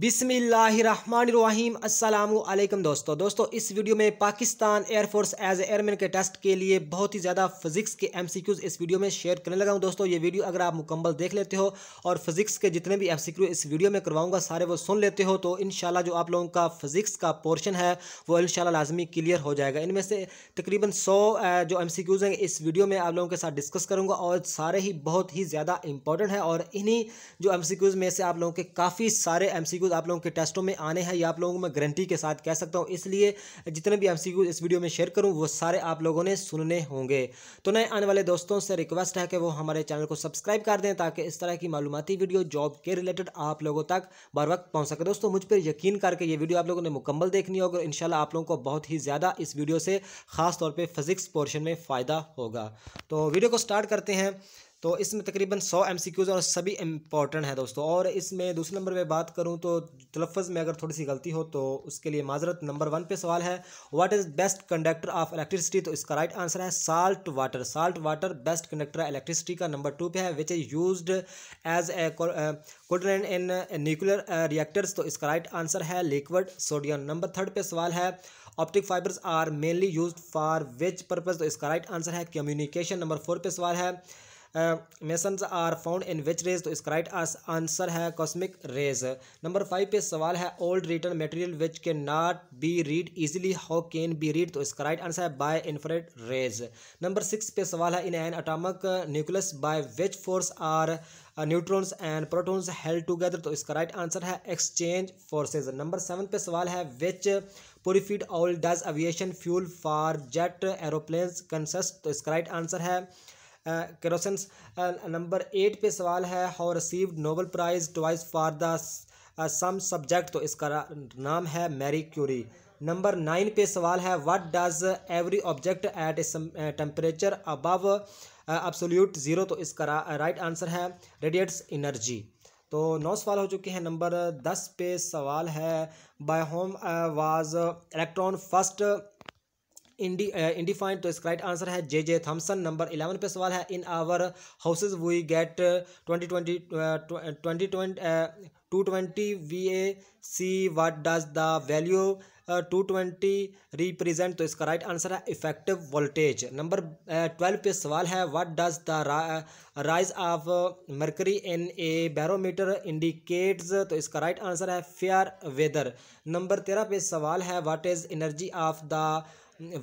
बिसमीम अल्लाम दोस्तों दोस्तों इस वीडियो में पाकिस्तान एयरफोर्स एज एयरमैन के टेस्ट के लिए बहुत ही ज़्यादा फिजिक्स के एमसीक्यूज़ इस वीडियो में शेयर करने लगा हूँ दोस्तों ये वीडियो अगर आप मुकम्मल देख लेते हो और फिजिक्स के जितने भी एमसीक्यू इस वीडियो में करवाऊंगा सारे वो सुन लेते हो तो इन जो आप लोगों का फिजिक्स का पोर्शन है वो इन लाजमी क्लियर हो जाएगा इनमें से तकरीबन सौ जो एम हैं इस वीडियो में आप लोगों के साथ डिस्कस करूँगा और सारे ही बहुत ही ज़्यादा इंपॉर्टेंट है और इन्हीं जो एम में से आप लोगों के काफ़ी सारे एम एमसीक्यूज आप लोगों के टेस्टों में आने हैं ये आप लोगों को मैं गारंटी के साथ कह सकता हूँ इसलिए जितने भी एमसीक्यूज इस वीडियो में शेयर करूँ वो सारे आप लोगों ने सुनने होंगे तो नए आने वाले दोस्तों से रिक्वेस्ट है कि वो हमारे चैनल को सब्सक्राइब कर दें ताकि इस तरह की मालूमती वीडियो जॉब के रिलेटेड आप लोगों तक बार वक्त पहुँच सके दोस्तों मुझ पर यकीन करके ये वीडियो आप लोगों ने मुकम्मल देखनी होगी और इन आप लोगों को बहुत ही ज़्यादा इस वीडियो से खास तौर पर फिजिक्स पोर्शन में फ़ायदा होगा तो वीडियो को स्टार्ट करते हैं तो इसमें तकरीबन सौ एम और सभी इंपॉर्टेंट है दोस्तों और इसमें दूसरे नंबर पर बात करूँ तो तलफ़ में अगर थोड़ी सी गलती हो तो उसके लिए माजरत नंबर वन पे सवाल है what is best conductor of electricity तो इसका राइट आंसर है salt water salt water best conductor electricity का नंबर टू पे है which is use as a coolant in nuclear reactors तो इसका राइट आंसर है लिक्विड सोडियम नंबर थर्ड पे सवाल है optic fibres are mainly use for which purpose तो इसका राइट आंसर है कम्युनिकेशन नंबर फोर पे सवाल है meson are found in which rays तो इसका राइट आंसर है कॉस्मिक रेज नंबर फाइव पे सवाल है old written material which can not be read easily how can be read तो इसका राइट आंसर है by infrared rays number six पे सवाल है in an atomic nucleus by which force are neutrons and protons held together तो इसका right answer है exchange forces number seven पे सवाल है which purified oil does aviation fuel for jet aeroplanes consist तो इसका राइट आंसर है question number eight पे सवाल है how receive Nobel prize twice for the same subject तो इसका नाम है मैरी क्यूरी नंबर नाइन पे सवाल है what does every object at temperature above absolute zero तो इसका राइट आंसर है रेडिएट्स एनर्जी तो नौ सवाल हो चुके हैं नंबर दस पे सवाल है by whom was electron first identified तो इसका राइट आंसर है J J Thomson number eleven पे सवाल है in our houses we get twenty twenty twenty twenty two twenty V A C what does the value two twenty represent तो इसका right answer है effective voltage number twelve पे सवाल है what does the rise of mercury in a barometer indicates तो इसका right answer है fair weather number तेरह पे सवाल है what is energy of the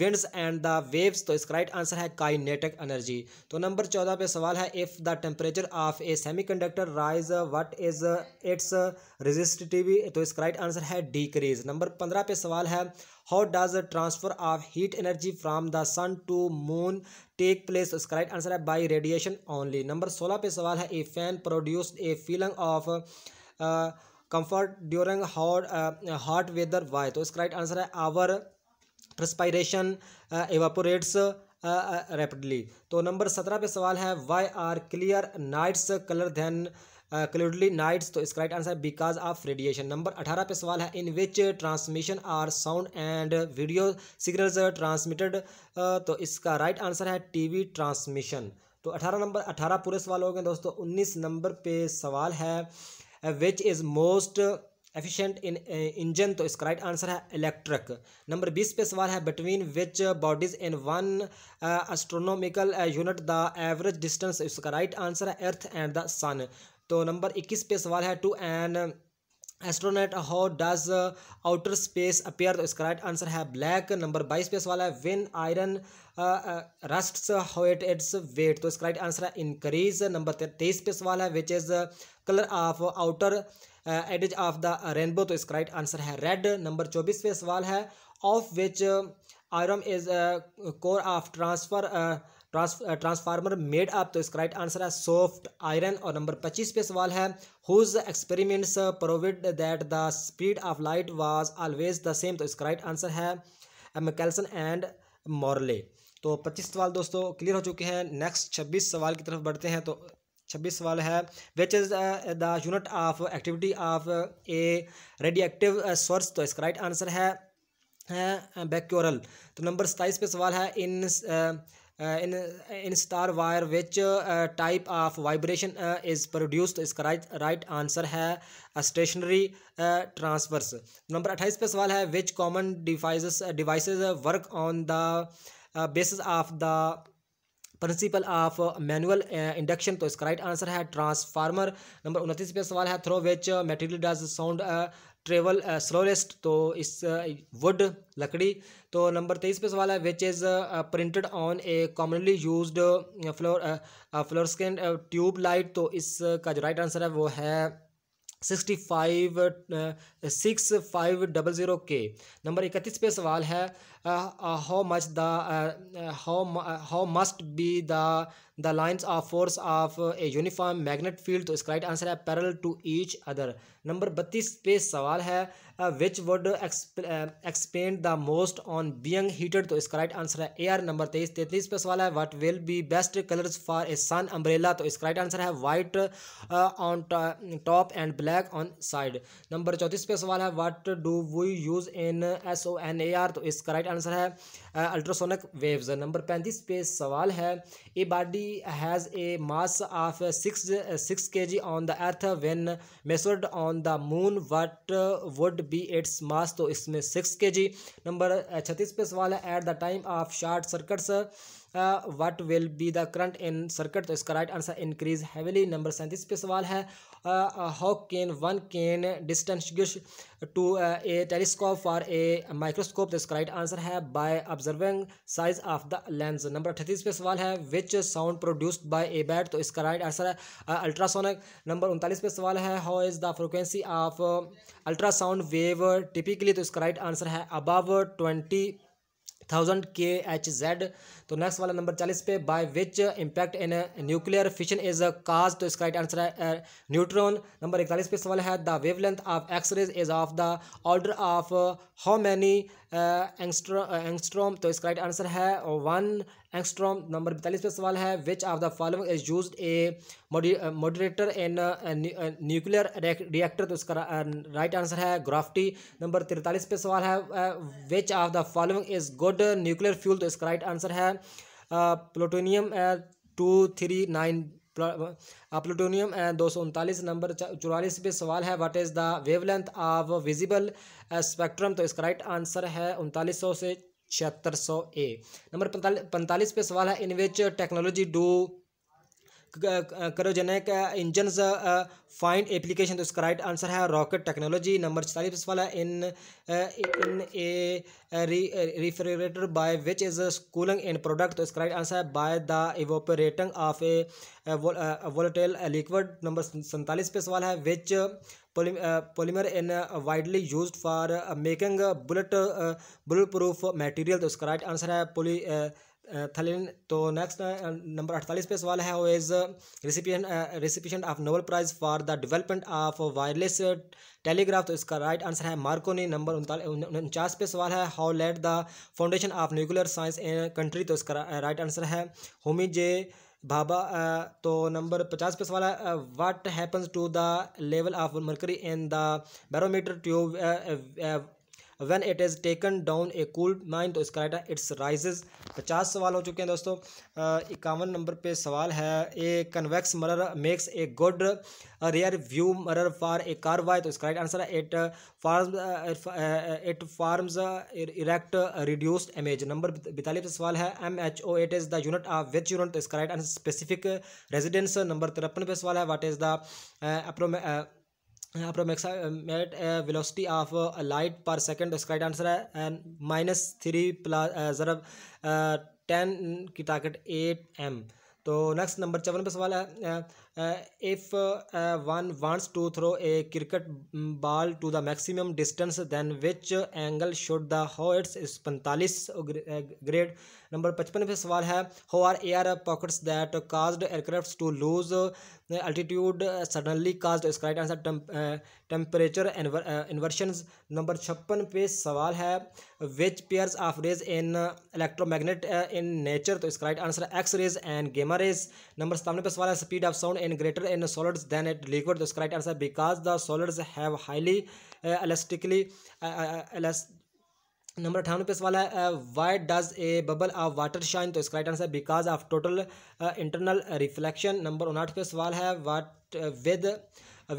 winds and the waves तो इसका राइट आंसर है काइनेटिक एनर्जी तो नंबर चौदह पे सवाल है if the temperature of a semi conductor rise what is its its resistivity तो इसका राइट आंसर है डिक्रीज नंबर पंद्रह पे सवाल है how does transfer of heat energy from the sun to moon take place इसका राइट आंसर है by radiation only number सोलह पे सवाल है a fan produce a feeling of comfort during hot hot weather why तो इसका right answer है our transpiration evaporates rapidly तो नंबर सत्रह पे सवाल है why are clear nights colder than cloudy uh, nights तो इसका राइट आंसर है बिकॉज ऑफ रेडिएशन नंबर अठारह पे सवाल है in which transmission are sound and video signals transmitted तो इसका राइट आंसर है टीवी ट्रांसमिशन तो अठारह नंबर अठारह पूरे सवाल हो गए दोस्तों उन्नीस नंबर पे सवाल है which is most efficient in engine तो इसका राइट आंसर है इलेक्ट्रिक नंबर बीस पे सवाल है between which bodies in one astronomical unit the average distance इसका राइट आंसर है अर्थ एंड द सन तो नंबर इक्कीस पे सवाल है to an astronaut how does outer space appear तो इसका राइट आंसर है ब्लैक नंबर बाईस पे सवाल है when iron rust how its weight तो इसका राइट आंसर है इंक्रीज नंबर तेईस पे सवाल है which is colour of outer edges of the rainbow तो इसका राइट आंसर है रेड नंबर चौबीस पे सवाल है of which iron is core of transfer transformer made up तो इसका राइट आंसर है सॉफ्ट आयरन और नंबर पच्चीस पे सवाल है whose experiments proved that the speed of light was always the same तो इसका राइट आंसर है मैकेल्सन एंड मॉरले तो पच्चीस सवाल दोस्तों क्लियर हो चुके हैं नेक्स्ट छब्बीस सवाल की तरफ बढ़ते हैं तो छब्बीस सवाल है which is the unit of activity of a radioactive source तो इसका राइट आंसर है बैक्योरल तो नंबर सताइस पे सवाल है in in in stretched wire which type of vibration is produced इसका राइट राइट आंसर है स्टेशनरी ट्रांसफर्स नंबर अट्ठाईस पे सवाल है which common device device work on the basis of the principle of manual induction तो इसका right answer है transformer number उनतीस पे सवाल है through which material does sound travel slowest uh, तो इस वुड uh, लकड़ी तो नंबर तेईस पे सवाल है which is printed on a commonly use floor floor fluorescent tube light तो इसका uh, जो राइट आंसर है वो है sixty five six five double zero के नंबर इकतीस पे सवाल है Uh, uh, how much the uh, how how must be the the lines of force of a uniform magnet field तो इसका राइट आंसर है parallel to each other number बत्तीस पे सवाल है which would expand the most on being heated तो इसका right answer है ए आर नंबर तेईस तैतीस पे सवाल है what will be best colours for a sun umbrella तो इसका राइट आंसर है white on top and black on side number चौंतीस पे सवाल है what do we use in S O N A R तो इसका राइट आंसर है अल्ट्रासोनिक वेव्स नंबर पैंतीस पे सवाल है a body has a mass of six six K G on the earth when measured on the moon what would be its mass तो इसमें six K जी number छत्तीस पे सवाल है at the time of short circuits what will be the current in circuit तो इसका right answer increase heavily number सैंतीस पे सवाल है how can one can distance to a telescope for a microscope this right answer है by observing size of the lens number अठतीस पे सवाल है which sound produced by a bat तो इसका राइट आंसर है अल्ट्रासोनिक नंबर उनतालीस पे सवाल है how is the frequency of ultrasound wave typically तो इसका राइट आंसर है above twenty thousand K H Z तो नेक्स्ट वाला नंबर चालीस पे by which impact in nuclear fission is a cause तो इसका राइट आंसर है न्यूट्रॉन नंबर इकतालीस पे सवाल है the wavelength of X rays is of the order of how many angstrom तो इसका राइट आंसर है वन एंगस्ट्रॉम नंबर बैतालीस पर सवाल है which of the following is use a moderator in nuclear reactor तो इसका राइट आंसर है ग्राफ्टी नंबर तिरतालीस पे सवाल है which of the following is good nuclear fuel तो इसका राइट uh, आंसर है plutonium two three nine plutonium दो सौ उनतालीस नंबर चौवालीस पे सवाल है what is the wavelength of visible spectrum तो इसका राइट आंसर है उनतालीस सौ से छिहत्तर सौ ए नंबर पैंतालीस पे सवाल है in which technology do cryogenic engine find application तो इसका राइट आंसर है रॉकेट टेक्नोलॉजी नंबर चालीस है in in a refrigerator by which is cooling इन प्रोडक्ट तो इसका राइट आंसर है by the evaporating of a volatile liquid number सैंतालीस पे सवाल है which in widely use for making bullet bullet proof material तो उसका राइट आंसर है पोली थलिन uh, uh, तो नेक्स्ट नंबर uh, अड़तालीस पे सवाल है वो is recipient recipient of Nobel prize for the development of wireless telegraph तो इसका राइट आंसर है मार्कोनी नंबर उनचास पे सवाल है how laid the foundation of nuclear science in country तो इसका राइट आंसर है होमी जे बाबा तो नंबर पचास पे सवाल है what happens to the level of mercury in the barometer tube when it is taken down a cool mine तो इसका राइट है इट्स राइजेज पचास सवाल हो चुके हैं दोस्तों इक्यावन नंबर पे सवाल है a convex mirror makes a good rear view mirror for a why तो इसका राइट आंसर है it form it forms erect reduced image number बतालिए सवाल है M H O it is the unit of which unit तो इसका right answer specific residence number तिरपन पे सवाल है वाट इज़ द अप्रोमे यहाँ पर मैट velocity of light per second उसका राइट आंसर है माइनस थ्री प्लस जरब टेन की ताकत एट एम तो नेक्स्ट नंबर चौवन पे सवाल है if uh, one uh, uh, wants to throw a cricket ball to the maximum distance then which angle should the howitz is पैंतालीस ग्रेड नंबर पचपन पे सवाल है how are air pockets that caused aircraft to lose altitude suddenly caused इसका right answer temperature inversion number छप्पन पे सवाल है which pairs of rays in electromagnet in nature तो इसका right answer X rays and gamma rays number सतावन पे सवाल है speed of sound in greater in solids than it liquid described as because the solids have highly elastically number अठानवे सवाल है why does a bubble of water shine तो इसका answer because of total internal reflection number उनाहठ पे सवाल है what with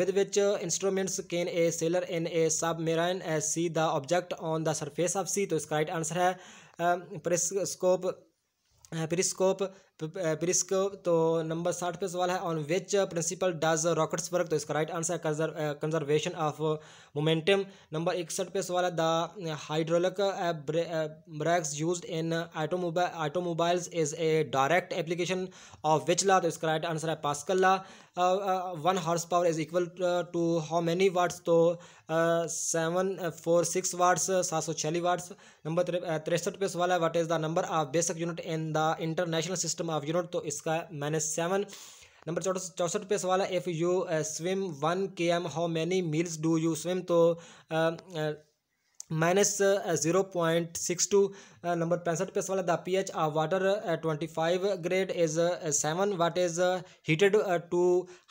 with which instruments can a sailor in a submarine see the object on the surface of sea तो इसका right answer है प्रिस्कोप प्रिस्कोप तो, प्रिस्क तो नंबर साठ पे सवाल है on which principle does rockets work तो इसका राइट आंसर है कंजर्वेशन ऑफ मोमेंटम नंबर इकसठ पे सवाल है the hydraulic brakes use in automobile automobiles is a direct application of which law तो इसका राइट आंसर है Pascal law one horse power is equal to how many watts तो seven four six watts सात सौ छियालीस watts number तिरसठ पे सवाल है what is the number of basic unit in the international system अधिकतम ऑफ यूनिट तो इसका माइनस सेवन नंबर चौसठ पे सवाल है if you swim one K M how many miles do you swim तो uh, uh, minus zero point six two number पैंसठ पे सवाल द पी एच आ water twenty five grade is seven what is heated to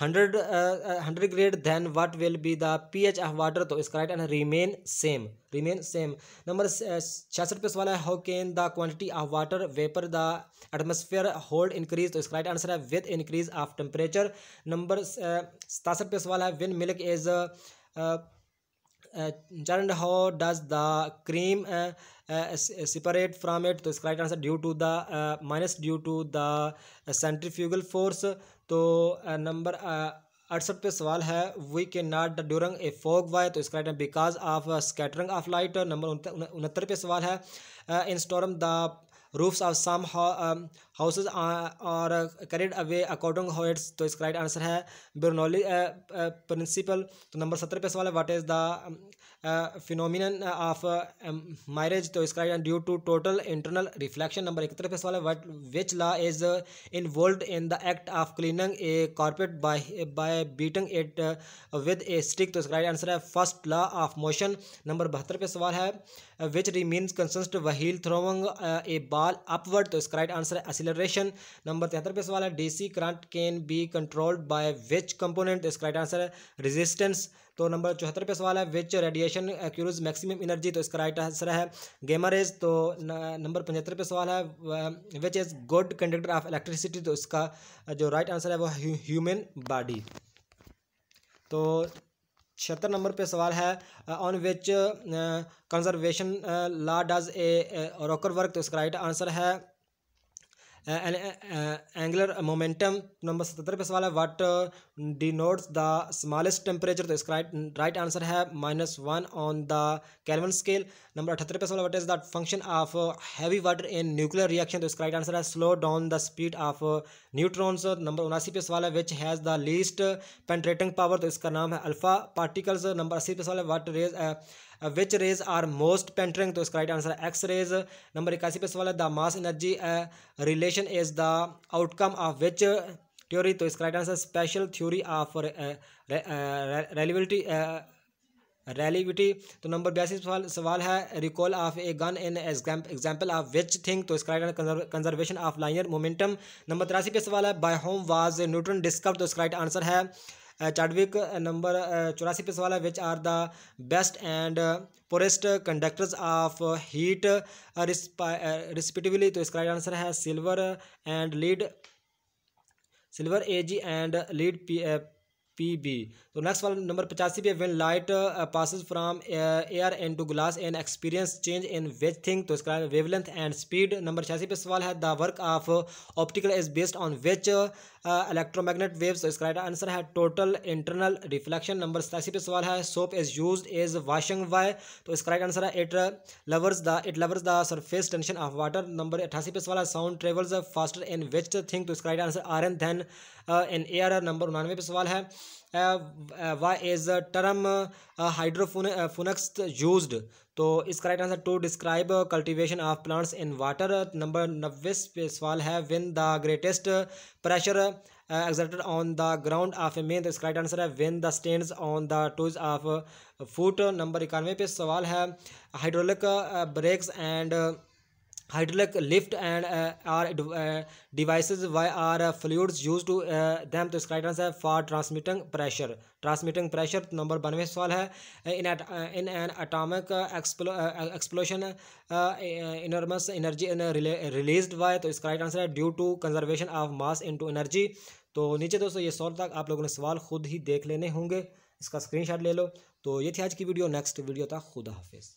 hundred hundred grade then what will be the P H of water तो इसका right and remain same remain same number छियासठ पे सवाल है how can the quantity of water vapour the atmosphere hold increase तो इसका right answer है with increase of temperature number सतासठ पे सवाल है when milk is churned how does the cream separate from it तो इसका right answer due to the minus due to the centrifugal force तो नंबर अड़सठ पे सवाल है वी के not during a fog why तो इसका right because of scattering of light number उनहत्तर पे सवाल है in storm the roofs of some houses और करेड अवे अकॉर्डिंग हॉइट्स तो इसका राइट आंसर है बिरनोली प्रिंसिपल तो नंबर सत्तर पे सवाल है what is the phenomenon of mirage तो इसका due to total internal reflection number इकहत्तर तरफ सवाल है what which law is involve in the act of cleaning a corporate by by beating it with a stick तो इसका right answer है first law of motion number बहत्तर पे सवाल है which remains consist while throwing a ball upward तो इसका right answer है एसिलेशन नंबर तिहत्तर पे सवाल है DC current can be controlled by which component तो इसका राइट आंसर है रेजिस्टेंस तो नंबर चौहत्तर पे सवाल है which radiation carries maximum energy तो इसका राइट आंसर है गेमर इज तो नंबर पचहत्तर पे सवाल है which is good conductor of electricity तो इसका जो राइट आंसर है वो ह्यूमन बॉडी तो छिहत्तर नंबर पे सवाल है on which conservation law does a rocket work तो इसका राइट आंसर है एंगुलर मोमेंटम नंबर सतर पे सवाल है what denotes the smallest temperature तो इसका राइट आंसर है minus one on the Kelvin scale number अठहत्तर पे सवाल what is the function of heavy water in nuclear reaction तो इसका राइट आंसर है slow down the speed of neutrons number उनासी पे सवाल है विच has the least penetrating power तो इसका नाम है अल्फा पार्टिकल्स नंबर अस्सी पे सवाल है what rays which rays are most penetrating तो इसका राइट आंसर है एक्स रेज नंबर इक्यासी पे सवाल है the mass energy relation is the outcome of which theory तो इसका right answer special theory of relativity relativity तो नंबर बयासी सवाल सवाल है recoil of a gun in example of which thing तो इसका right answer conservation of linear momentum number तिरासी पे सवाल है by whom was neutron discover तो इसका राइट आंसर है चाडविक नंबर चौरासी पे सवाल है which are the best and poorest conductors of heat respectively तो इसका राइट आंसर है silver and lead silver AG and lead P P B तो नेक्स्ट वाला नंबर पचासी पे when light passes from air and to glass and experience change in which thing तो इसका wavelength and speed number छियासी पे सवाल है the work of optical is based on which electromagnet waves तो इसका राइट आंसर है टोटल इंटरनल रिफ्लेक्शन नंबर सतासी पे सवाल है soap is use is washing why तो इसका राइट आंसर है it lowers the it lowers the surface tension of water number अठासी पे सवाल है sound travels faster in west thing तो इसका राइट आंसर आर एन धैन इन एयर नंबर उनानवे पे सवाल है why is term hydroponics used तो इसका right answer to describe cultivation of plants in water number नब्बे पे सवाल है when the greatest pressure exerted on the ground of a man इसका राइट आंसर है when the stands on the toes of foot number इक्यानवे पे सवाल है hydraulic brakes and hydraulic lift and are are why uh, are why used to them तो इसका items है for transmitting pressure transmitting pressure number बनवे सवाल है in in an atomic explosion enormous energy release हुआ तो इसका राइट आंसर है due to conservation of mass into energy तो नीचे दोस्तों ये सॉल्व तक आप लोगों ने सवाल खुद ही देख लेने होंगे इसका स्क्रीन शॉट ले लो तो ये थी आज की वीडियो नेक्स्ट वीडियो था खुदा हाफिज़